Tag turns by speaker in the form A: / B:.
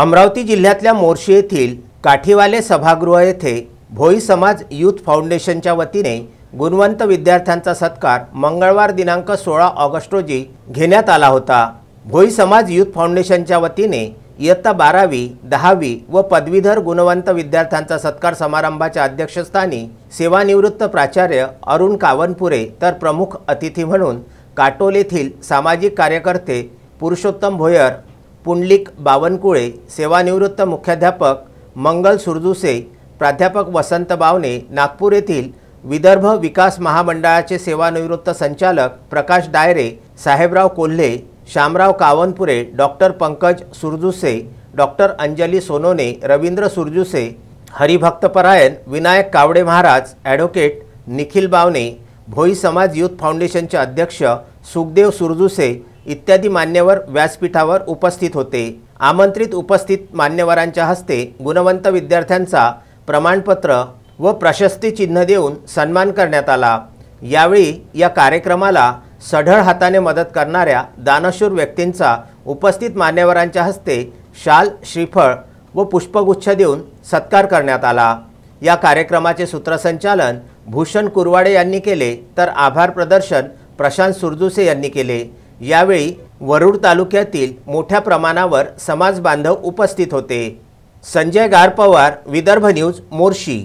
A: अमरावती जिल्ह्यातल्या मोर्शी येथील काठीवाले सभागृह येथे भोई समाज यूथ फाउंडेशनच्या वतीने गुणवंत विद्यार्थ्यांचा सत्कार मंगळवार दिनांक सोळा ऑगस्ट रोजी घेण्यात आला होता भोई समाज यूथ फाउंडेशनच्या वतीने इयत्ता बारावी दहावी व पदवीधर गुणवंत विद्यार्थ्यांचा सत्कार समारंभाच्या अध्यक्षस्थानी सेवानिवृत्त प्राचार्य अरुण कावनपुरे तर प्रमुख अतिथी म्हणून काटोल येथील सामाजिक कार्यकर्ते पुरुषोत्तम भोयर पुंडलिक बावनकुळे सेवानिवृत्त मुख्याध्यापक मंगल सुरजुसे प्राध्यापक वसंत बावने नागपूर येथील विदर्भ विकास महामंडळाचे सेवानिवृत्त संचालक प्रकाश डायरे साहेबराव कोल्हे शामराव कावनपुरे डॉक्टर पंकज सुरजुसे डॉक्टर अंजली सोनोने रवींद्र सुरजुसे हरिभक्तपरायण विनायक कावडे महाराज ॲडव्होकेट निखिल बावने भोई समाज यूथ फाउंडेशनचे अध्यक्ष सुखदेव सुरजुसे इत्यादी मान्यवर व्यासपीठावर उपस्थित होते आमंत्रित उपस्थित मान्यवरांच्या हस्ते गुणवंत विद्यार्थ्यांचा प्रमाणपत्र व प्रशस्ती चिन्ह देऊन सन्मान करण्यात आला यावेळी या कार्यक्रमाला सढळ हाताने मदत करणाऱ्या दानशूर व्यक्तींचा उपस्थित मान्यवरांच्या हस्ते शाल श्रीफळ व पुष्पगुच्छ देऊन सत्कार करण्यात आला या कार्यक्रमाचे सूत्रसंचालन भूषण कुरवाडे यांनी केले तर आभार प्रदर्शन प्रशांत सुरजुसे यांनी केले यावेळी वरुड तालुक्यातील मोठ्या प्रमाणावर समाज बांधव उपस्थित होते संजय गारपवार विदर्भ न्यूज मोर्शी